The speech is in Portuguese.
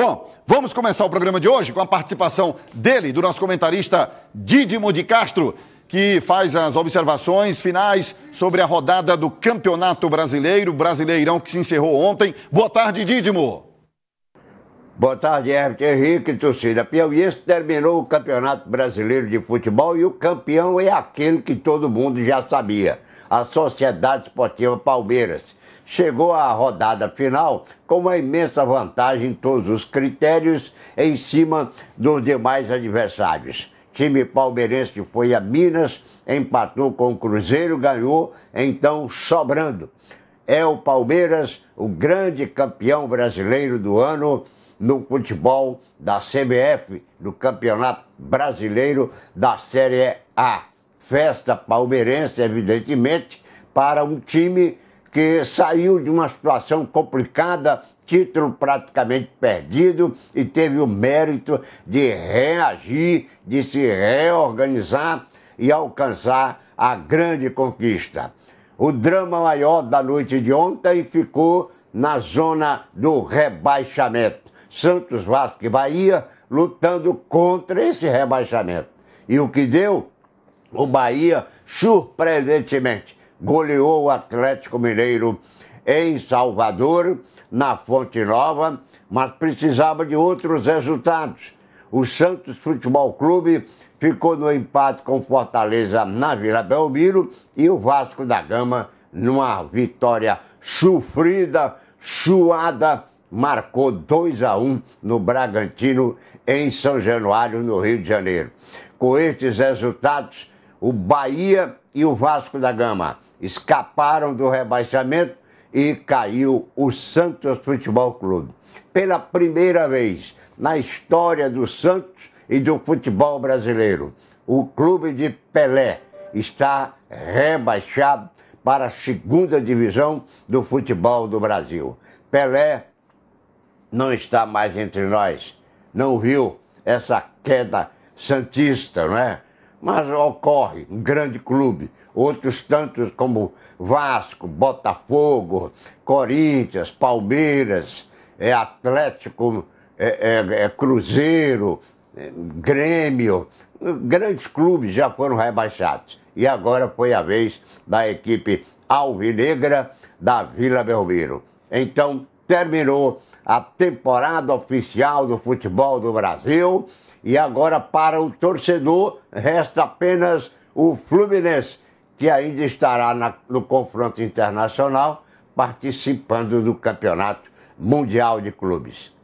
Bom, vamos começar o programa de hoje com a participação dele, do nosso comentarista Didimo de Castro, que faz as observações finais sobre a rodada do Campeonato Brasileiro, Brasileirão que se encerrou ontem. Boa tarde, Didimo. Boa tarde, Herbert Henrique, torcida Piauiense. Terminou o Campeonato Brasileiro de Futebol e o campeão é aquele que todo mundo já sabia, a Sociedade Esportiva Palmeiras. Chegou à rodada final com uma imensa vantagem em todos os critérios em cima dos demais adversários. Time palmeirense foi a Minas, empatou com o Cruzeiro, ganhou, então sobrando. É o Palmeiras, o grande campeão brasileiro do ano no futebol da CBF, no Campeonato Brasileiro da Série A. Festa palmeirense, evidentemente, para um time que saiu de uma situação complicada, título praticamente perdido, e teve o mérito de reagir, de se reorganizar e alcançar a grande conquista. O drama maior da noite de ontem ficou na zona do rebaixamento. Santos, Vasco e Bahia lutando contra esse rebaixamento. E o que deu? O Bahia, surpreendentemente, goleou o Atlético Mineiro em Salvador, na Fonte Nova, mas precisava de outros resultados. O Santos Futebol Clube ficou no empate com Fortaleza na Vila Belmiro e o Vasco da Gama numa vitória sofrida, suada marcou 2 a 1 no Bragantino, em São Januário, no Rio de Janeiro. Com estes resultados, o Bahia e o Vasco da Gama escaparam do rebaixamento e caiu o Santos Futebol Clube. Pela primeira vez na história do Santos e do futebol brasileiro, o clube de Pelé está rebaixado para a segunda divisão do futebol do Brasil. Pelé não está mais entre nós, não viu essa queda santista, não é? Mas ocorre, um grande clube, outros tantos como Vasco, Botafogo, Corinthians, Palmeiras, é, Atlético, é, é, é Cruzeiro, é, Grêmio, grandes clubes já foram rebaixados. E agora foi a vez da equipe alvinegra da Vila Belmiro. Então, terminou a temporada oficial do futebol do Brasil. E agora, para o torcedor, resta apenas o Fluminense, que ainda estará na, no confronto internacional, participando do Campeonato Mundial de Clubes.